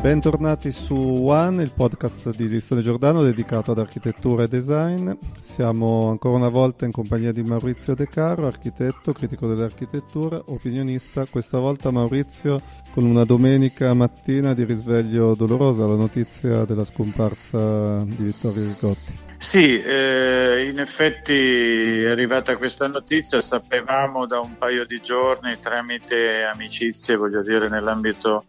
Bentornati su One, il podcast di Listone Giordano dedicato ad architettura e design. Siamo ancora una volta in compagnia di Maurizio De Caro, architetto, critico dell'architettura, opinionista. Questa volta Maurizio con una domenica mattina di risveglio dolorosa, la notizia della scomparsa di Vittorio Rigotti. Sì, eh, in effetti è arrivata questa notizia, sapevamo da un paio di giorni tramite amicizie, voglio dire nell'ambito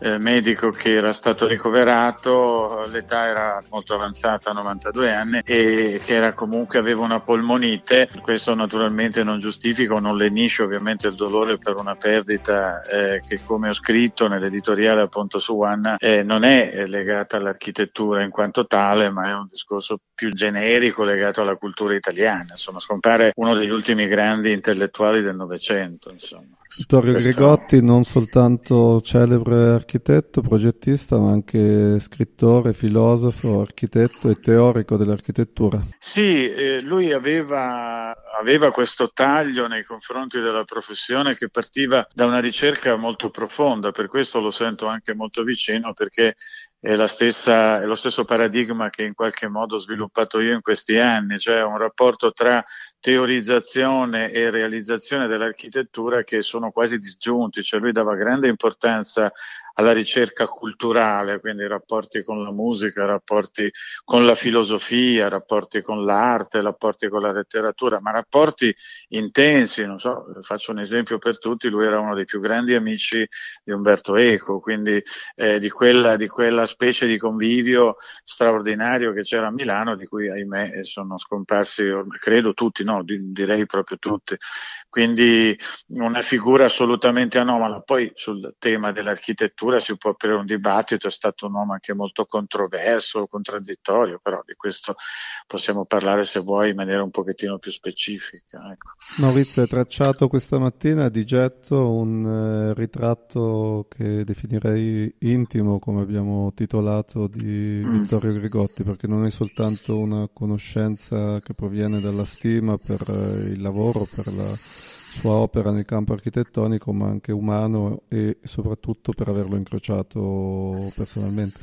eh, medico che era stato ricoverato, l'età era molto avanzata, 92 anni, e che era comunque aveva una polmonite. Questo naturalmente non giustifica o non lenisce ovviamente il dolore per una perdita eh, che come ho scritto nell'editoriale appunto su One eh, non è legata all'architettura in quanto tale, ma è un discorso più generico legato alla cultura italiana, insomma scompare uno degli ultimi grandi intellettuali del Novecento. Insomma. Vittorio Questo... Gregotti, non soltanto celebre architetto, progettista, ma anche scrittore, filosofo, architetto e teorico dell'architettura. Sì, eh, lui aveva, aveva, questo taglio nei confronti della professione che partiva da una ricerca molto profonda, per questo lo sento anche molto vicino, perché è, la stessa, è, lo stesso paradigma che in qualche modo ho sviluppato io in questi anni, cioè un rapporto tra teorizzazione e realizzazione dell'architettura che sono quasi disgiunti, cioè lui dava grande importanza alla ricerca culturale, quindi rapporti con la musica, rapporti con la filosofia, rapporti con l'arte, rapporti con la letteratura, ma rapporti intensi, non so, faccio un esempio per tutti, lui era uno dei più grandi amici di Umberto Eco, quindi eh, di, quella, di quella specie di convivio straordinario che c'era a Milano, di cui ahimè sono scomparsi, credo tutti, no, di, direi proprio tutte. Quindi una figura assolutamente anomala. Poi sul tema dell'architettura si può aprire un dibattito, è stato un uomo anche molto controverso, contraddittorio, però di questo possiamo parlare se vuoi in maniera un pochettino più specifica. Ecco. Maurizio, è tracciato questa mattina di getto un eh, ritratto che definirei intimo, come abbiamo titolato, di mm. Vittorio Grigotti, perché non è soltanto una conoscenza che proviene dalla stima per eh, il lavoro, per la sua opera nel campo architettonico, ma anche umano e soprattutto per averlo incrociato personalmente.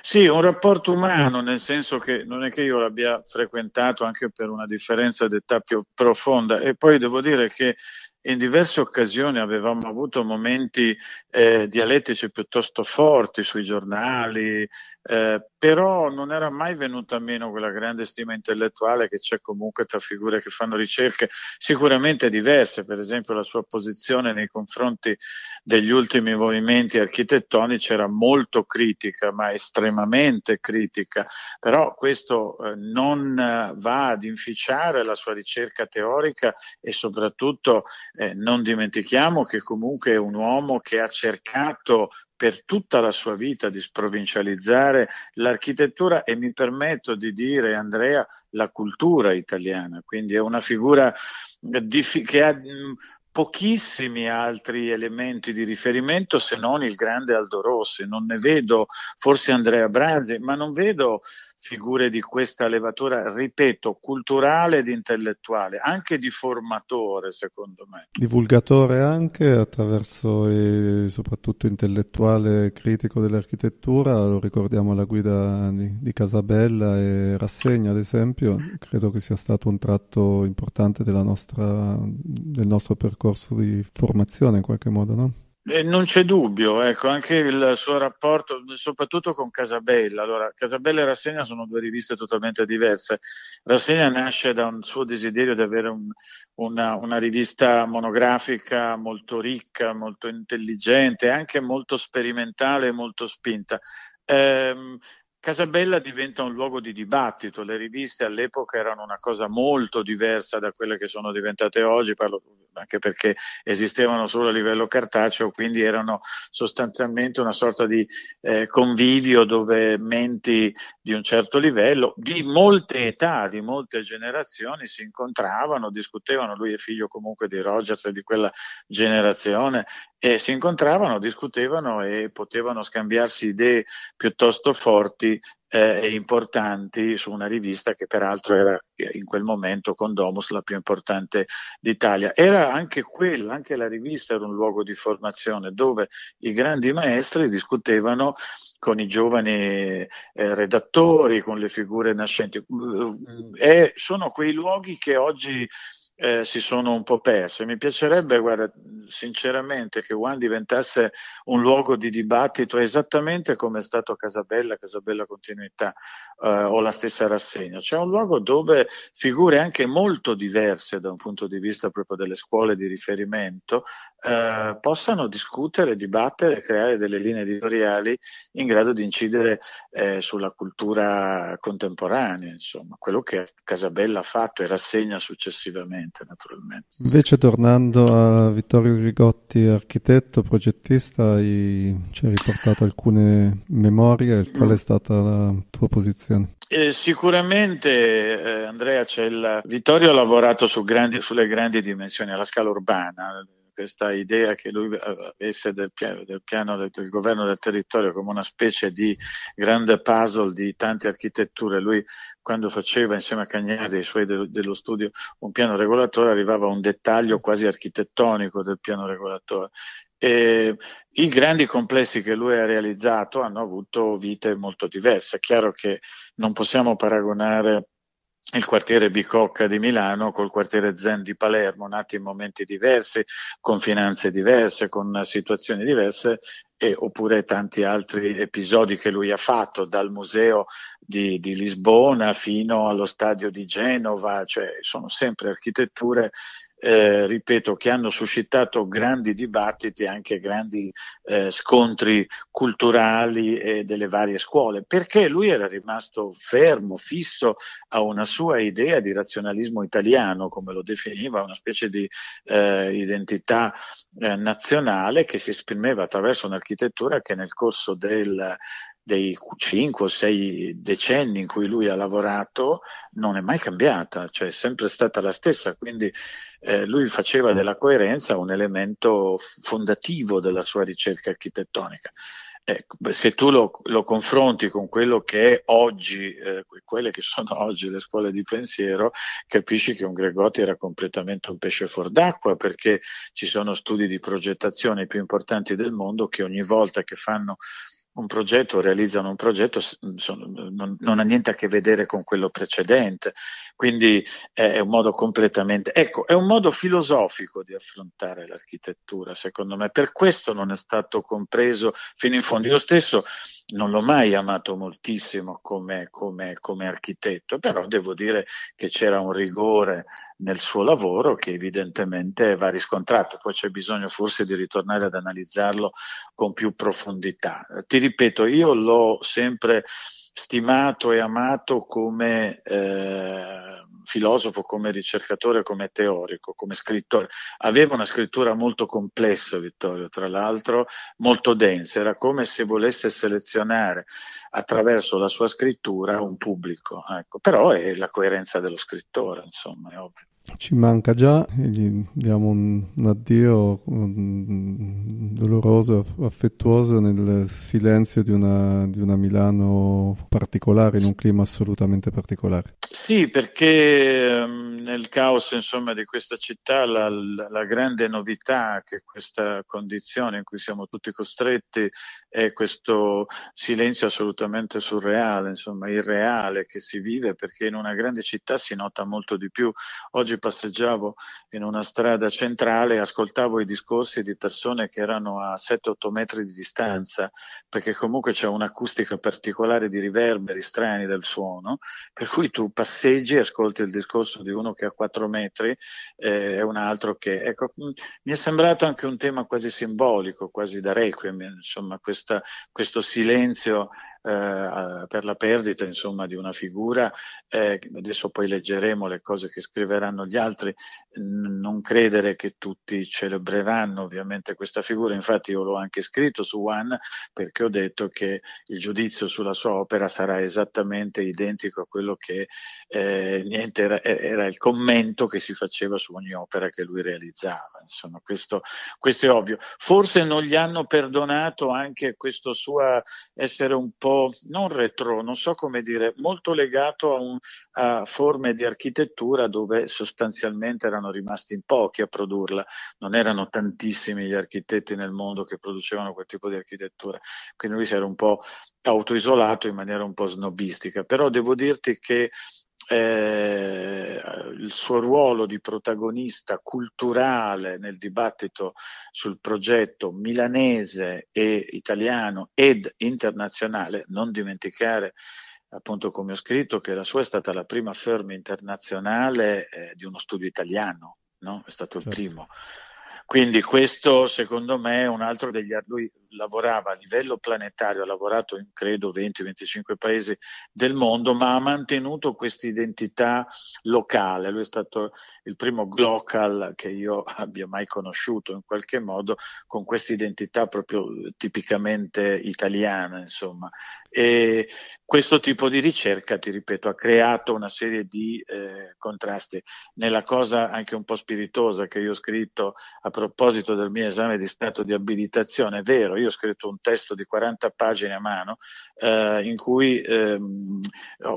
Sì, un rapporto umano, nel senso che non è che io l'abbia frequentato anche per una differenza d'età più profonda e poi devo dire che in diverse occasioni avevamo avuto momenti eh, dialettici piuttosto forti sui giornali, eh, però non era mai venuta meno quella grande stima intellettuale che c'è comunque tra figure che fanno ricerche sicuramente diverse, per esempio la sua posizione nei confronti degli ultimi movimenti architettonici era molto critica, ma estremamente critica, però questo eh, non eh, va ad inficiare la sua ricerca teorica e soprattutto eh, non dimentichiamo che comunque è un uomo che ha cercato per tutta la sua vita di sprovincializzare l'architettura e mi permetto di dire, Andrea, la cultura italiana. Quindi è una figura eh, che ha mm, pochissimi altri elementi di riferimento se non il grande Aldo Rossi, non ne vedo forse Andrea Brazzi, ma non vedo figure di questa levatura, ripeto, culturale ed intellettuale, anche di formatore secondo me. Divulgatore anche attraverso e soprattutto intellettuale critico dell'architettura, lo ricordiamo la guida di, di Casabella e Rassegna ad esempio, credo che sia stato un tratto importante nostra, del nostro percorso di formazione in qualche modo, no? Eh, non c'è dubbio, ecco, anche il suo rapporto, soprattutto con Casabella. Allora, Casabella e Rassegna sono due riviste totalmente diverse. Rassegna nasce da un suo desiderio di avere un, una, una, rivista monografica molto ricca, molto intelligente, anche molto sperimentale, e molto spinta. Eh, Casabella diventa un luogo di dibattito, le riviste all'epoca erano una cosa molto diversa da quelle che sono diventate oggi, parlo anche perché esistevano solo a livello cartaceo, quindi erano sostanzialmente una sorta di eh, convivio dove menti di un certo livello, di molte età, di molte generazioni si incontravano, discutevano, lui è figlio comunque di Rogers e di quella generazione e si incontravano, discutevano e potevano scambiarsi idee piuttosto forti eh, e importanti su una rivista che peraltro era eh, in quel momento con Domus la più importante d'Italia. Era anche quella, anche la rivista era un luogo di formazione dove i grandi maestri discutevano con i giovani eh, redattori, con le figure nascenti. Mm, mm, e eh, sono quei luoghi che oggi eh, si sono un po' perse. Mi piacerebbe, guarda, sinceramente, che Wuhan diventasse un luogo di dibattito esattamente come è stato Casabella, Casabella Continuità eh, o la stessa rassegna, cioè un luogo dove figure anche molto diverse da un punto di vista proprio delle scuole di riferimento eh, possano discutere, dibattere, e creare delle linee editoriali in grado di incidere eh, sulla cultura contemporanea, insomma, quello che Casabella ha fatto e rassegna successivamente diversamente naturalmente. Invece tornando a Vittorio Grigotti, architetto, progettista, hai, ci hai riportato alcune memorie, qual è stata la tua posizione? Eh, sicuramente eh, Andrea Cella, Vittorio ha lavorato su grandi, sulle grandi dimensioni, alla scala urbana, questa idea che lui avesse del piano, del, piano del, del governo del territorio come una specie di grande puzzle di tante architetture. Lui quando faceva insieme a Cagnari i suoi de, dello studio un piano regolatore arrivava a un dettaglio quasi architettonico del piano regolatore. E I grandi complessi che lui ha realizzato hanno avuto vite molto diverse. È chiaro che non possiamo paragonare il quartiere Bicocca di Milano col quartiere Zen di Palermo, nati in momenti diversi, con finanze diverse, con situazioni diverse, e, oppure tanti altri episodi che lui ha fatto, dal museo di, di Lisbona fino allo stadio di Genova, cioè sono sempre architetture eh, ripeto, che hanno suscitato grandi dibattiti e anche grandi eh, scontri culturali e delle varie scuole, perché lui era rimasto fermo, fisso a una sua idea di razionalismo italiano, come lo definiva, una specie di eh, identità eh, nazionale che si esprimeva attraverso un'architettura che nel corso del dei cinque o sei decenni in cui lui ha lavorato non è mai cambiata, cioè è sempre stata la stessa, quindi eh, lui faceva della coerenza un elemento fondativo della sua ricerca architettonica. Ecco, se tu lo, lo, confronti con quello che è oggi, eh, quelle che sono oggi le scuole di pensiero, capisci che un Gregotti era completamente un pesce fuor d'acqua perché ci sono studi di progettazione più importanti del mondo che ogni volta che fanno un progetto, realizzano un progetto, mm, sono, non, non, ha niente a che vedere con quello precedente. Quindi è un modo completamente, ecco, è un modo filosofico di affrontare l'architettura, secondo me. Per questo non è stato compreso fino in fondo. Io stesso non l'ho mai amato moltissimo come, come, come, architetto, però devo dire che c'era un rigore nel suo lavoro che evidentemente va riscontrato, poi c'è bisogno forse di ritornare ad analizzarlo con più profondità. Ti ripeto, io l'ho sempre stimato e amato come eh, filosofo, come ricercatore, come teorico, come scrittore. Aveva una scrittura molto complessa, Vittorio, tra l'altro, molto densa, era come se volesse selezionare attraverso la sua scrittura un pubblico. Ecco. Però è la coerenza dello scrittore, insomma, è ovvio. Ci manca già, gli diamo un, un addio un, doloroso, affettuoso nel silenzio di una, di una, Milano particolare, in un clima assolutamente particolare. Sì, perché um, nel caos insomma, di questa città la, la, la, grande novità che questa condizione in cui siamo tutti costretti è questo silenzio assolutamente assolutamente surreale, insomma irreale che si vive perché in una grande città si nota molto di più. Oggi passeggiavo in una strada centrale e ascoltavo i discorsi di persone che erano a 7-8 metri di distanza perché comunque c'è un'acustica particolare di riverberi strani del suono, per cui tu passeggi e ascolti il discorso di uno che ha 4 metri eh, e un altro che... Ecco, mm, mi è sembrato anche un tema quasi simbolico, quasi da requiem, insomma, questa, questo silenzio eh, per la perdita insomma, di una figura, eh, adesso poi leggeremo le cose che scriveranno gli altri, N- non credere che tutti celebreranno ovviamente questa figura, infatti io l'ho anche scritto su One perché ho detto che il giudizio sulla sua opera sarà esattamente identico a quello che eh, niente, era, era, il commento che si faceva su ogni opera che lui realizzava, insomma questo, questo è ovvio. Forse non gli hanno perdonato anche questo suo essere un po' non retro, non so come dire, molto legato a, un, a forme di architettura dove sostanzialmente erano rimasti in pochi a produrla, non erano tantissimi gli architetti nel mondo che producevano quel tipo di architettura, quindi lui si era un po' autoisolato in maniera un po' snobistica, però devo dirti che eh, il suo ruolo di protagonista culturale nel dibattito sul progetto milanese e italiano ed internazionale, non dimenticare appunto come ho scritto che la sua è stata la prima firma internazionale eh, di uno studio italiano, no? è stato certo. il primo. Quindi questo secondo me è un altro degli, lui, lavorava a livello planetario, ha lavorato in credo 20-25 paesi del mondo, ma ha mantenuto questa identità locale. Lui è stato il primo glocal che io abbia mai conosciuto in qualche modo, con questa identità proprio tipicamente italiana, insomma. E questo tipo di ricerca, ti ripeto, ha creato una serie di eh, contrasti. Nella cosa anche un po' spiritosa che io ho scritto a proposito del mio esame di stato di abilitazione, è vero, io ho scritto un testo di 40 pagine a mano eh, in cui ehm,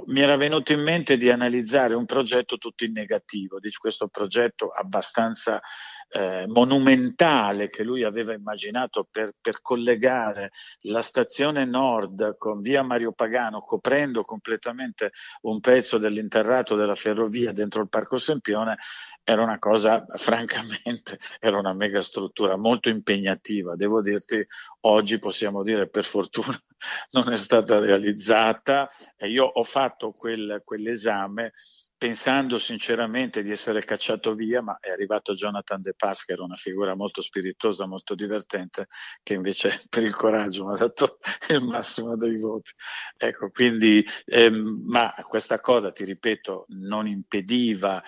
mi era venuto in mente di analizzare un progetto tutto in negativo, di questo progetto abbastanza eh, monumentale che lui aveva immaginato per, per, collegare la stazione nord con via Mario Pagano, coprendo completamente un pezzo dell'interrato della ferrovia dentro il Parco Sempione, era una cosa, francamente, era una mega struttura molto impegnativa. Devo dirti, oggi possiamo dire per fortuna non è stata realizzata e io ho fatto quel, quell'esame pensando sinceramente di essere cacciato via, ma è arrivato Jonathan De Pas, che era una figura molto spiritosa, molto divertente, che invece per il coraggio mi ha dato il massimo dei voti. Ecco, quindi, ehm, ma questa cosa, ti ripeto, non impediva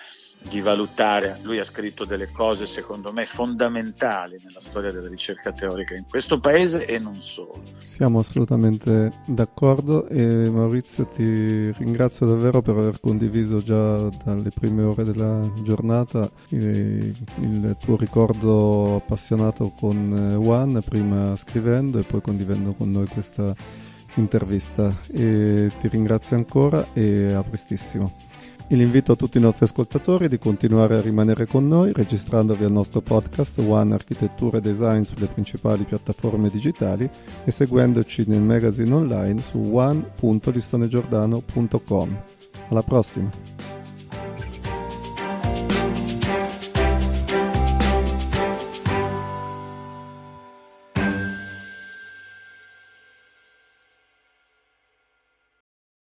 di valutare, lui ha scritto delle cose secondo me fondamentali nella storia della ricerca teorica in questo paese e non solo. Siamo assolutamente d'accordo e Maurizio ti ringrazio davvero per aver condiviso già dalle prime ore della giornata il, il tuo ricordo appassionato con eh, Juan, prima scrivendo e poi condividendo con noi questa intervista. E ti ringrazio ancora e a prestissimo. E l'invito a tutti i nostri ascoltatori di continuare a rimanere con noi registrandovi al nostro podcast One Architettura e Design sulle principali piattaforme digitali e seguendoci nel magazine online su one.listonegiordano.com. Alla prossima!